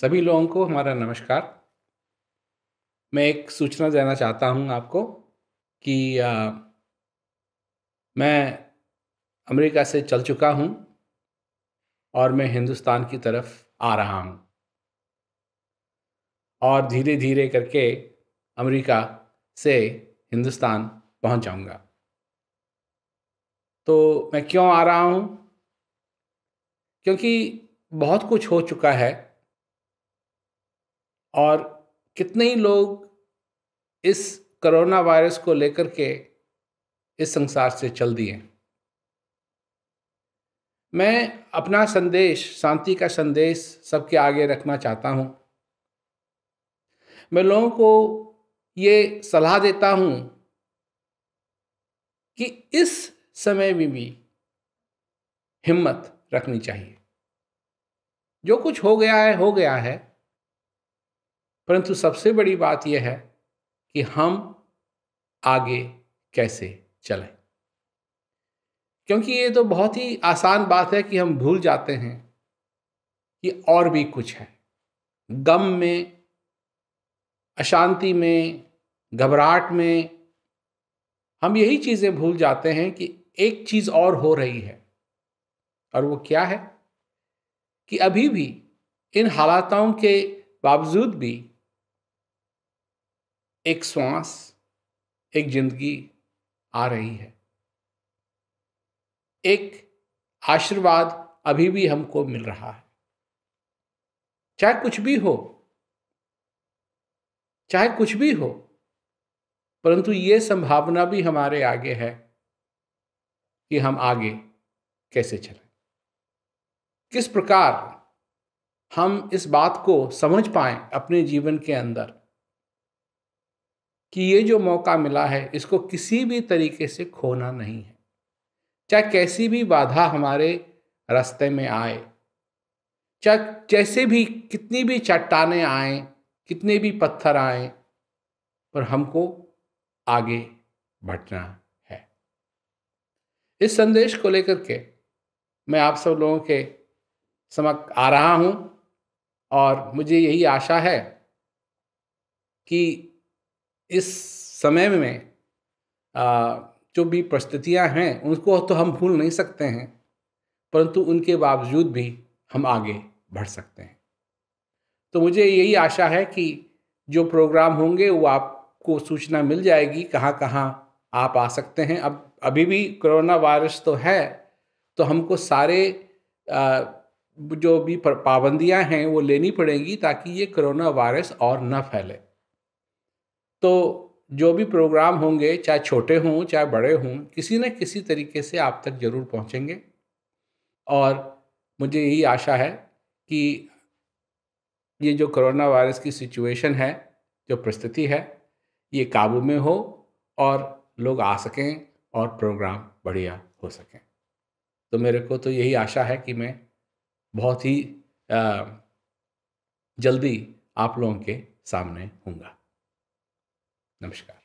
सभी लोगों को हमारा नमस्कार मैं एक सूचना देना चाहता हूं आपको कि आ, मैं अमेरिका से चल चुका हूं और मैं हिंदुस्तान की तरफ आ रहा हूं और धीरे धीरे करके अमेरिका से हिंदुस्तान पहुंच जाऊंगा तो मैं क्यों आ रहा हूं क्योंकि बहुत कुछ हो चुका है और कितने ही लोग इस करोना वायरस को लेकर के इस संसार से चल दिए मैं अपना संदेश शांति का संदेश सबके आगे रखना चाहता हूँ मैं लोगों को ये सलाह देता हूँ कि इस समय में भी हिम्मत रखनी चाहिए जो कुछ हो गया है हो गया है परंतु सबसे बड़ी बात यह है कि हम आगे कैसे चलें क्योंकि ये तो बहुत ही आसान बात है कि हम भूल जाते हैं कि और भी कुछ है गम में अशांति में घबराहट में हम यही चीज़ें भूल जाते हैं कि एक चीज़ और हो रही है और वो क्या है कि अभी भी इन हालातों के बावजूद भी एक श्वास एक जिंदगी आ रही है एक आशीर्वाद अभी भी हमको मिल रहा है चाहे कुछ भी हो चाहे कुछ भी हो परंतु ये संभावना भी हमारे आगे है कि हम आगे कैसे चलें किस प्रकार हम इस बात को समझ पाए अपने जीवन के अंदर कि ये जो मौका मिला है इसको किसी भी तरीके से खोना नहीं है चाहे कैसी भी बाधा हमारे रास्ते में आए चाहे जैसे भी कितनी भी चट्टाने आए कितने भी पत्थर आए पर हमको आगे बढ़ना है इस संदेश को लेकर के मैं आप सब लोगों के समक आ रहा हूं और मुझे यही आशा है कि इस समय में आ, जो भी परिस्थितियाँ हैं उनको तो हम भूल नहीं सकते हैं परंतु उनके बावजूद भी हम आगे बढ़ सकते हैं तो मुझे यही आशा है कि जो प्रोग्राम होंगे वो आपको सूचना मिल जाएगी कहाँ कहाँ आप आ सकते हैं अब अभी भी कोरोना वायरस तो है तो हमको सारे आ, जो भी पाबंदियाँ हैं वो लेनी पड़ेंगी ताकि ये कोरोना वायरस और न फैले तो जो भी प्रोग्राम होंगे चाहे छोटे हों चाहे बड़े हों किसी न किसी तरीके से आप तक ज़रूर पहुंचेंगे और मुझे यही आशा है कि ये जो कोरोना वायरस की सिचुएशन है जो परिस्थिति है ये काबू में हो और लोग आ सकें और प्रोग्राम बढ़िया हो सकें तो मेरे को तो यही आशा है कि मैं बहुत ही जल्दी आप लोगों के सामने हूँगा Namaskar.